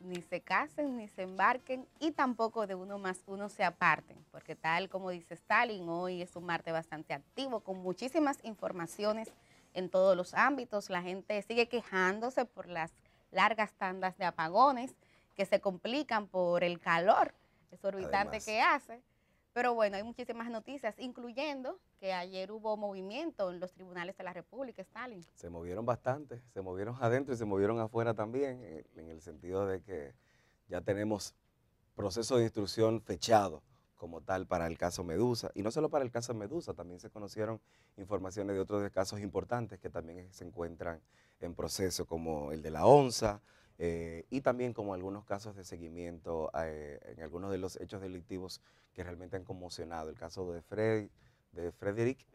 ni se casen, ni se embarquen y tampoco de uno más uno se aparten, porque tal como dice Stalin, hoy es un martes bastante activo, con muchísimas informaciones en todos los ámbitos. La gente sigue quejándose por las largas tandas de apagones que se complican por el calor exorbitante que hace. Pero bueno, hay muchísimas noticias, incluyendo que ayer hubo movimiento en los tribunales de la República, Stalin. Se movieron bastante, se movieron adentro y se movieron afuera también, en el sentido de que ya tenemos proceso de instrucción fechado como tal para el caso Medusa. Y no solo para el caso Medusa, también se conocieron informaciones de otros casos importantes que también se encuentran en proceso, como el de la ONSA eh, y también como algunos casos de seguimiento eh, en algunos de los hechos delictivos que realmente han conmocionado, el caso de, Fred, de Frederick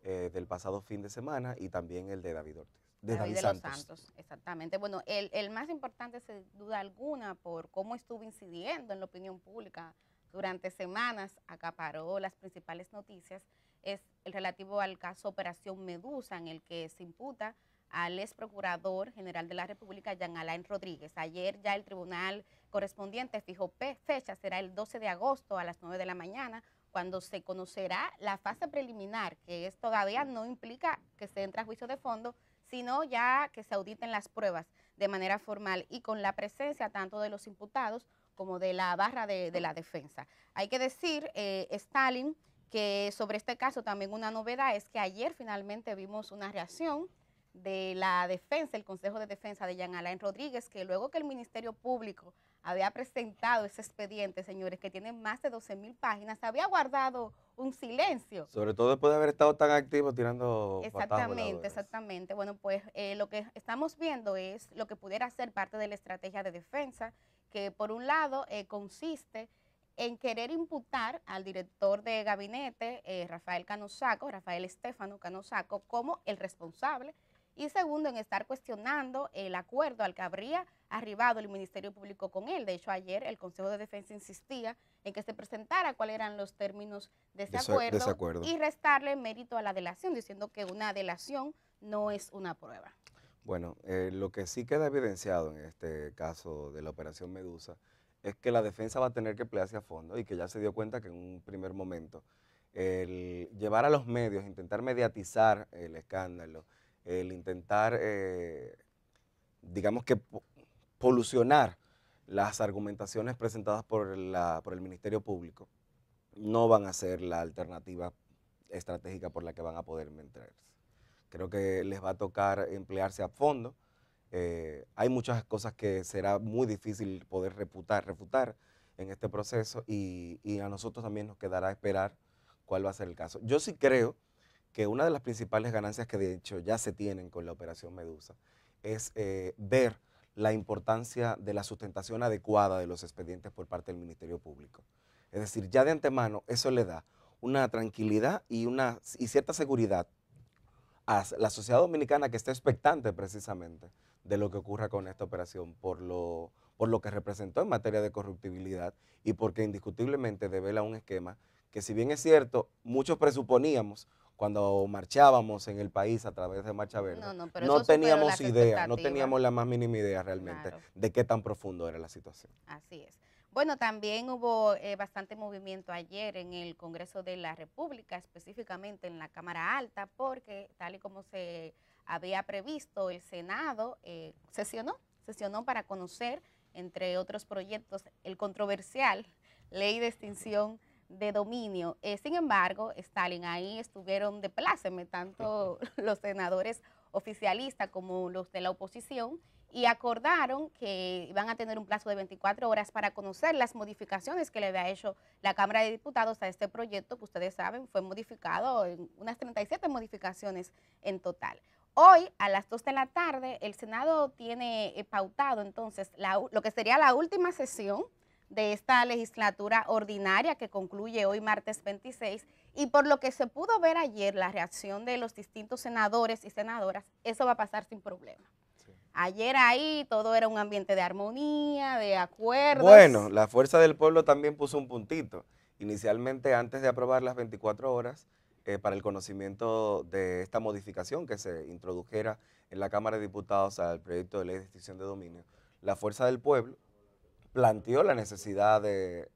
eh, del pasado fin de semana y también el de David Ortiz. De David, los Santos. exactamente. Bueno, el, el más importante sin duda alguna por cómo estuvo incidiendo en la opinión pública durante semanas, acaparó las principales noticias, es el relativo al caso Operación Medusa, en el que se imputa al ex procurador general de la República, Jean Alain Rodríguez. Ayer ya el tribunal correspondiente fijó fecha, será el 12 de agosto a las 9 de la mañana, cuando se conocerá la fase preliminar, que es todavía no implica que se entre a juicio de fondo, sino ya que se auditen las pruebas de manera formal y con la presencia tanto de los imputados como de la barra de, la defensa. Hay que decir, eh, Stalin, que sobre este caso también una novedad es que ayer finalmente vimos una reacción de la defensa, el Consejo de Defensa de Jean Alain Rodríguez, que luego que el Ministerio Público había presentado ese expediente, señores, que tiene más de 12 mil páginas, había guardado un silencio. Sobre todo después de haber estado tan activo tirando. Exactamente, exactamente. Bueno, pues eh, lo que estamos viendo es lo que pudiera ser parte de la estrategia de defensa, que por un lado eh, consiste en querer imputar al director de gabinete, eh, Rafael Canosaco, Rafael Estefano Canosaco, como el responsable y segundo en estar cuestionando el acuerdo al que habría arribado el Ministerio Público con él. De hecho, ayer el Consejo de Defensa insistía en que se presentara cuáles eran los términos de ese, acuerdo, y restarle mérito a la delación, diciendo que una delación no es una prueba. Bueno, eh, lo que sí queda evidenciado en este caso de la operación Medusa es que la defensa va a tener que plearse a fondo y que ya se dio cuenta que en un primer momento el llevar a los medios, intentar mediatizar el escándalo, el intentar, eh, digamos que, polucionar las argumentaciones presentadas por, la, por el Ministerio Público, no van a ser la alternativa estratégica por la que van a poder meterse. Creo que les va a tocar emplearse a fondo. Eh, hay muchas cosas que será muy difícil poder reputar, refutar en este proceso y, y a nosotros también nos quedará esperar cuál va a ser el caso. Yo sí creo que una de las principales ganancias que de hecho ya se tienen con la operación Medusa es eh, ver la importancia de la sustentación adecuada de los expedientes por parte del Ministerio Público. Es decir, ya de antemano eso le da una tranquilidad y, una, y cierta seguridad a la sociedad dominicana que está expectante precisamente de lo que ocurra con esta operación por lo, por lo que representó en materia de corruptibilidad y porque indiscutiblemente devela un esquema que si bien es cierto, muchos presuponíamos cuando marchábamos en el país a través de Marcha Verde, no, teníamos idea, no teníamos la más mínima idea realmente de qué tan profundo era la situación. Así es. Bueno, también hubo eh, bastante movimiento ayer en el Congreso de la República, específicamente en la Cámara Alta, porque tal y como se había previsto, el Senado eh, sesionó, para conocer, entre otros proyectos, el controversial Ley de Extinción de dominio. Eh, sin embargo, Stalin, ahí estuvieron de pláceme tanto los senadores oficialistas como los de la oposición y acordaron que iban a tener un plazo de 24 horas para conocer las modificaciones que le había hecho la Cámara de Diputados a este proyecto que ustedes saben fue modificado en unas 37 modificaciones en total. Hoy a las 2 de la tarde el Senado tiene eh, pautado entonces lo que sería la última sesión de esta legislatura ordinaria que concluye hoy martes 26 y por lo que se pudo ver ayer la reacción de los distintos senadores y senadoras, eso va a pasar sin problema. Ayer ahí todo era un ambiente de armonía, de acuerdo Bueno, la Fuerza del Pueblo también puso un puntito. Inicialmente, antes de aprobar las 24 horas, eh, para el conocimiento de esta modificación que se introdujera en la Cámara de Diputados al proyecto de ley de extinción de dominio, la Fuerza del Pueblo planteó la necesidad de,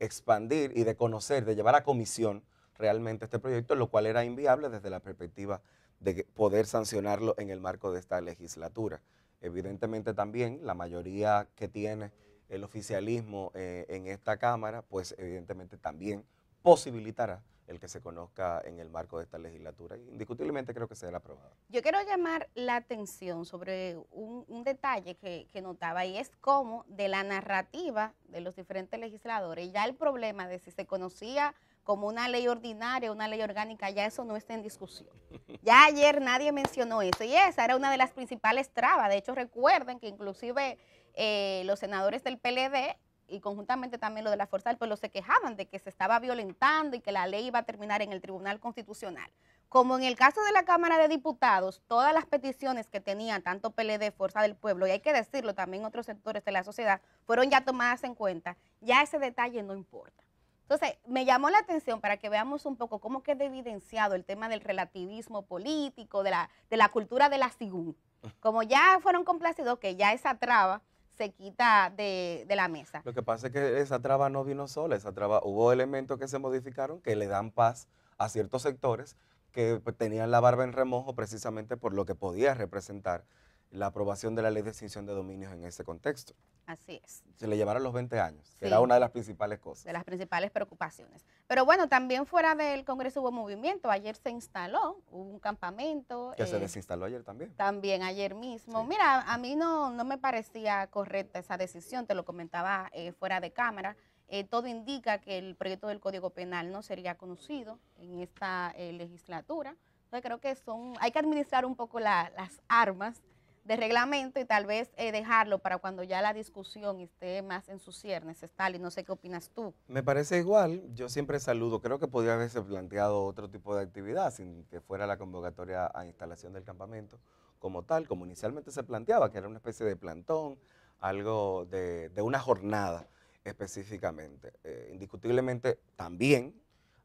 expandir y de conocer, de llevar a comisión realmente este proyecto, lo cual era inviable desde la perspectiva de poder sancionarlo en el marco de esta legislatura. Evidentemente también la mayoría que tiene el oficialismo eh, en esta Cámara, pues evidentemente también posibilitará el que se conozca en el marco de esta legislatura. Indiscutiblemente creo que será aprobado. Yo quiero llamar la atención sobre un, detalle que, notaba y es cómo de la narrativa de los diferentes legisladores, ya el problema de si se conocía como una ley ordinaria, una ley orgánica, ya eso no está en discusión. Ya ayer nadie mencionó eso y esa era una de las principales trabas. De hecho, recuerden que inclusive eh, los senadores del PLD y conjuntamente también lo de la Fuerza del Pueblo, se quejaban de que se estaba violentando y que la ley iba a terminar en el Tribunal Constitucional. Como en el caso de la Cámara de Diputados, todas las peticiones que tenía tanto PLD, Fuerza del Pueblo, y hay que decirlo también otros sectores de la sociedad, fueron ya tomadas en cuenta, ya ese detalle no importa. Entonces, me llamó la atención para que veamos un poco cómo queda evidenciado el tema del relativismo político, de la, cultura de la sigún. Como ya fueron complacidos, que ya esa traba se quita de, la mesa. Lo que pasa es que esa traba no vino sola, esa traba hubo elementos que se modificaron que le dan paz a ciertos sectores que pues, tenían la barba en remojo precisamente por lo que podía representar la aprobación de la ley de extinción de dominios en ese contexto. Así es. Se le llevaron los 20 años, era una de las principales cosas. De las principales preocupaciones. Pero bueno, también fuera del Congreso hubo movimiento. Ayer se instaló, un campamento. Que se eh, desinstaló ayer también. También ayer mismo. Mira, a mí no, no me parecía correcta esa decisión, te lo comentaba eh, fuera de cámara. Eh, todo indica que el proyecto del Código Penal no sería conocido en esta legislatura. Entonces creo que son, hay que administrar un poco las armas de reglamento y tal vez eh, dejarlo para cuando ya la discusión esté más en sus ciernes, Stalin. No sé qué opinas tú. Me parece igual. Yo siempre saludo. Creo que podría haberse planteado otro tipo de actividad sin que fuera la convocatoria a instalación del campamento como tal, como inicialmente se planteaba, que era una especie de plantón, algo de, una jornada específicamente. Eh, indiscutiblemente también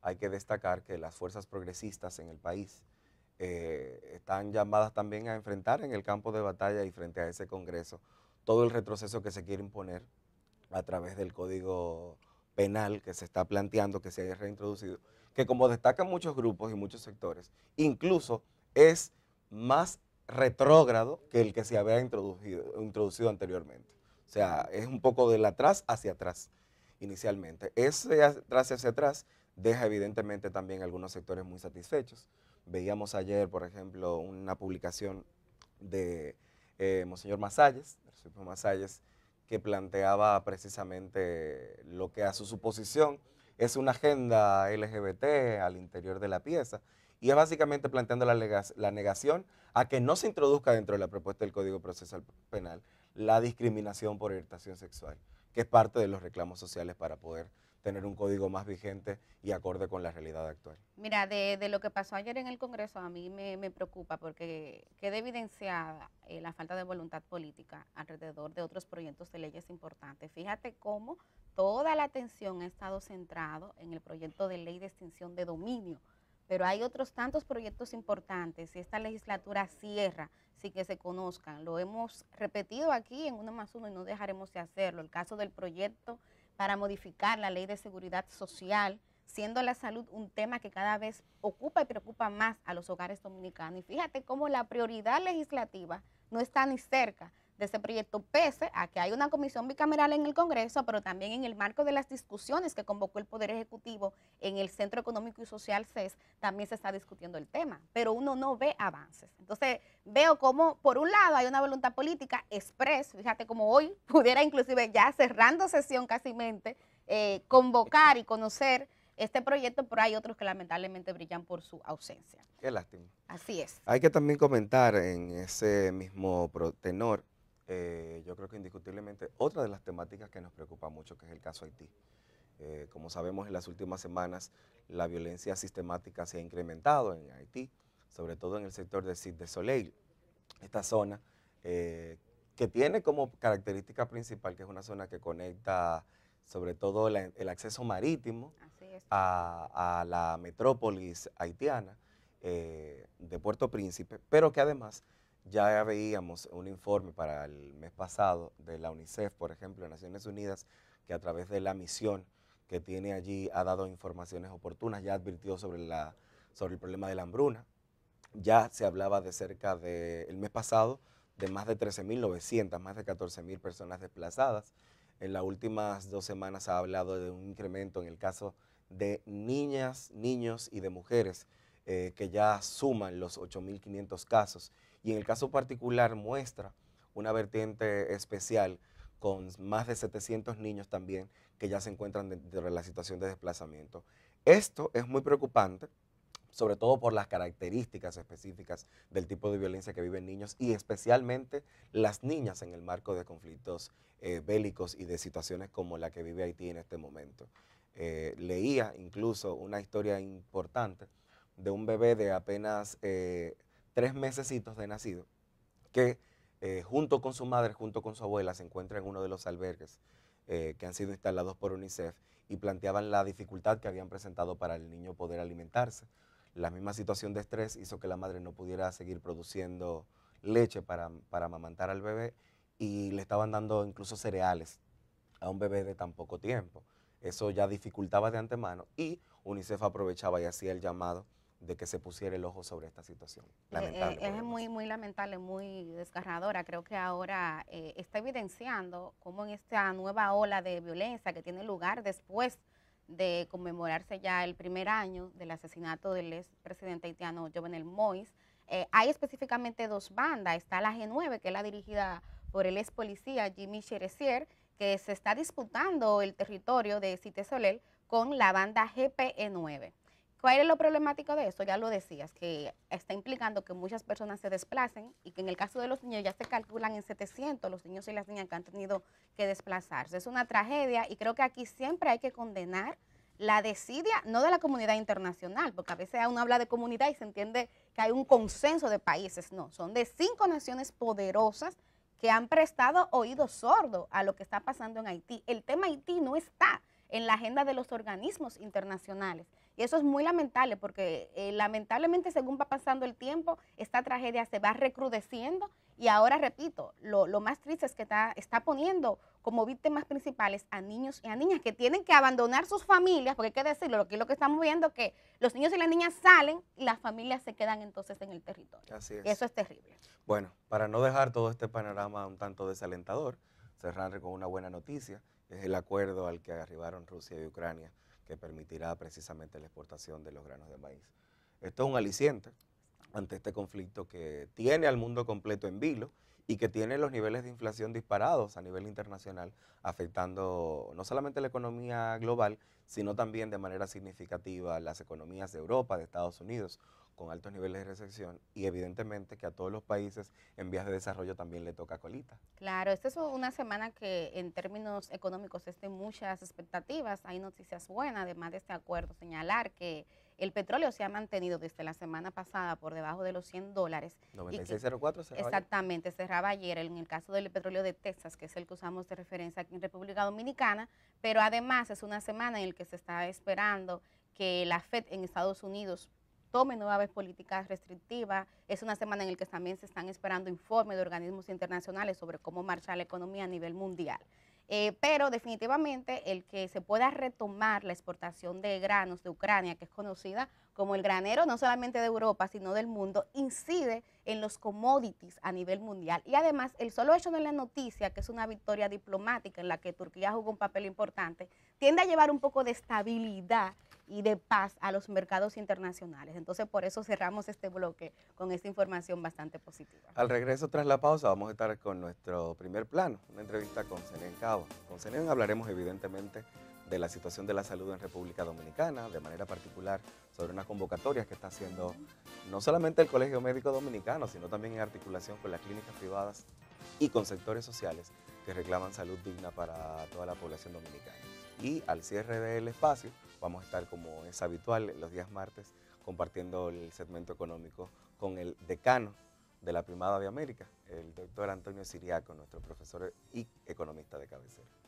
hay que destacar que las fuerzas progresistas en el país eh, están llamadas también a enfrentar en el campo de batalla y frente a ese Congreso todo el retroceso que se quiere imponer a través del Código Penal que se está planteando que se haya reintroducido, que como destacan muchos grupos y muchos sectores, incluso es más retrógrado que el que se había introducido, introducido anteriormente. O sea, es un poco del atrás hacia atrás inicialmente. Ese atrás hacia atrás deja evidentemente también algunos sectores muy satisfechos. Veíamos ayer, por ejemplo, una publicación de eh, Monseñor Masalles, Masalles, que planteaba precisamente lo que a su suposición es una agenda LGBT al interior de la pieza, y es básicamente planteando la, negación a que no se introduzca dentro de la propuesta del Código Procesal Penal la discriminación por irritación sexual, que es parte de los reclamos sociales para poder tener un código más vigente y acorde con la realidad actual. Mira, de, lo que pasó ayer en el Congreso a mí me, preocupa porque queda evidenciada eh, la falta de voluntad política alrededor de otros proyectos de leyes importantes. Fíjate cómo toda la atención ha estado centrado en el proyecto de ley de extinción de dominio, pero hay otros tantos proyectos importantes y esta legislatura cierra sin que se conozcan. Lo hemos repetido aquí en uno más uno y no dejaremos de hacerlo. El caso del proyecto para modificar la ley de seguridad social, siendo la salud un tema que cada vez ocupa y preocupa más a los hogares dominicanos. Y fíjate cómo la prioridad legislativa no está ni cerca de ese proyecto, pese a que hay una comisión bicameral en el Congreso, pero también en el marco de las discusiones que convocó el Poder Ejecutivo en el Centro Económico y Social CES, también se está discutiendo el tema, pero uno no ve avances. Entonces, veo como, por un lado, hay una voluntad política express, fíjate como hoy pudiera inclusive ya cerrando sesión casi mente, eh, convocar y conocer este proyecto, pero hay otros que lamentablemente brillan por su ausencia. Qué lástima. Así es. Hay que también comentar en ese mismo tenor eh, yo creo que indiscutiblemente otra de las temáticas que nos preocupa mucho, que es el caso Haití. Eh, como sabemos, en las últimas semanas la violencia sistemática se ha incrementado en Haití, sobre todo en el sector de Cid de Soleil, esta zona eh, que tiene como característica principal que es una zona que conecta sobre todo el acceso marítimo a, la metrópolis haitiana de Puerto Príncipe, pero que además ya veíamos un informe para el mes pasado de la UNICEF, por ejemplo, de Naciones Unidas, que a través de la misión que tiene allí ha dado informaciones oportunas, ya advirtió sobre, la, sobre el problema de la hambruna. Ya se hablaba de cerca del mes pasado de más de 13.900, más de 14.000 personas desplazadas. En las últimas dos semanas ha hablado de un incremento en el caso de niñas, niños y de mujeres eh, que ya suman los 8.500 casos y en el caso particular muestra una vertiente especial con más de 700 niños también que ya se encuentran dentro de la situación de desplazamiento. Esto es muy preocupante, sobre todo por las características específicas del tipo de violencia que viven niños y especialmente las niñas en el marco de conflictos eh, bélicos y de situaciones como la que vive Haití en este momento. Eh, leía incluso una historia importante de un bebé de apenas eh, tres mesecitos de nacido, que eh, junto con su madre, junto con su abuela, se encuentra en uno de los albergues eh, que han sido instalados por UNICEF y planteaban la dificultad que habían presentado para el niño poder alimentarse. La misma situación de estrés hizo que la madre no pudiera seguir produciendo leche para, para amamantar al bebé y le estaban dando incluso cereales a un bebé de tan poco tiempo. Eso ya dificultaba de antemano y UNICEF aprovechaba y hacía el llamado de que se pusiera el ojo sobre esta situación. Eh, eh, lamentable. es muy, muy lamentable, muy desgarradora. Creo que ahora eh, está evidenciando cómo en esta nueva ola de violencia que tiene lugar después de conmemorarse ya el primer año del asesinato del ex presidente haitiano Jovenel Mois, hay específicamente dos bandas. Está la G9, que es la dirigida por el ex policía Jimmy Cheresier, que se está disputando el territorio de Cité Solel con la banda GPE9. ¿Cuál es lo problemático de esto? Ya lo decías, que está implicando que muchas personas se desplacen y que en el caso de los niños ya se calculan en 700 los niños y las niñas que han tenido que desplazarse. Es una tragedia y creo que aquí siempre hay que condenar la desidia, no de la comunidad internacional, porque a veces uno habla de comunidad y se entiende que hay un consenso de países. No, son de cinco naciones poderosas que han prestado oído sordo a lo que está pasando en Haití. El tema Haití no está en la agenda de los organismos internacionales. Y eso es muy lamentable porque eh, lamentablemente según va pasando el tiempo, esta tragedia se va recrudeciendo y ahora, repito, lo, más triste es que está, está, poniendo como víctimas principales a niños y a niñas que tienen que abandonar sus familias, porque hay que decirlo, que, lo que estamos viendo es que los niños y las niñas salen y las familias se quedan entonces en el territorio. eso es terrible. Bueno, para no dejar todo este panorama un tanto desalentador, cerrar con una buena noticia, es el acuerdo al que arribaron Rusia y Ucrania que permitirá precisamente la exportación de los granos de maíz. Esto es un aliciente ante este conflicto que tiene al mundo completo en vilo y que tiene los niveles de inflación disparados a nivel internacional, afectando no solamente la economía global, sino también de manera significativa las economías de Europa, de Estados Unidos con altos niveles de recepción y evidentemente que a todos los países en vías de desarrollo también le toca colita. Claro, esta es una semana que en términos económicos es de muchas expectativas, hay noticias buenas, además de este acuerdo, señalar que el petróleo se ha mantenido desde la semana pasada por debajo de los 100 dólares. 96.04 cerraba Exactamente, cerraba ayer en el caso del petróleo de Texas, que es el que usamos de referencia aquí en República Dominicana, pero además es una semana en la que se está esperando que la FED en Estados Unidos tome nueva políticas restrictivas. Es una semana en la que también se están esperando informes de organismos internacionales sobre cómo marcha la economía a nivel mundial. Eh, pero definitivamente el que se pueda retomar la exportación de granos de Ucrania, que es conocida como el granero no solamente de Europa, sino del mundo, incide en los commodities a nivel mundial. Y además, el solo hecho de la noticia, que es una victoria diplomática en la que Turquía jugó un papel importante, tiende a llevar un poco de estabilidad y de paz a los mercados internacionales. Entonces, por eso cerramos este bloque con esta información bastante positiva. Al regreso, tras la pausa, vamos a estar con nuestro primer plano, una entrevista con Selen Cabo. Con Selen hablaremos, evidentemente, de la situación de la salud en República Dominicana, de manera particular sobre unas convocatorias que está haciendo no solamente el Colegio Médico Dominicano, sino también en articulación con las clínicas privadas y con sectores sociales que reclaman salud digna para toda la población dominicana. Y al cierre del espacio vamos a estar como es habitual los días martes compartiendo el segmento económico con el decano de la Primada de América, el doctor Antonio Siriaco, nuestro profesor y economista de cabecera.